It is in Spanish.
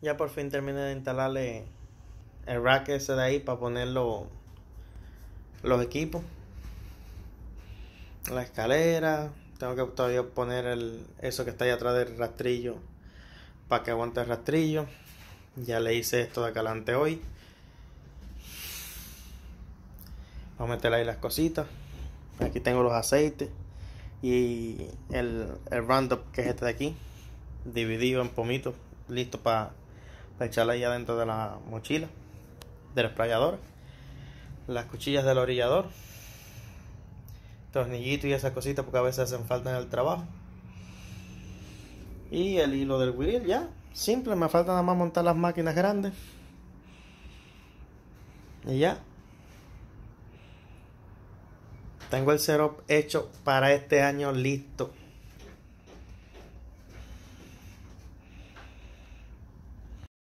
Ya por fin terminé de instalarle el rack ese de ahí para ponerlo los equipos. La escalera. Tengo que todavía poner el, eso que está ahí atrás del rastrillo para que aguante el rastrillo. Ya le hice esto de acá adelante hoy. Vamos a meter ahí las cositas. Aquí tengo los aceites y el, el que es este de aquí, dividido en pomitos, listo para la echarla ahí dentro de la mochila del esprayador, las cuchillas del orillador, tornillito y esas cositas porque a veces hacen falta en el trabajo. Y el hilo del wheel ya, simple, me falta nada más montar las máquinas grandes. Y ya. Tengo el setup hecho para este año listo.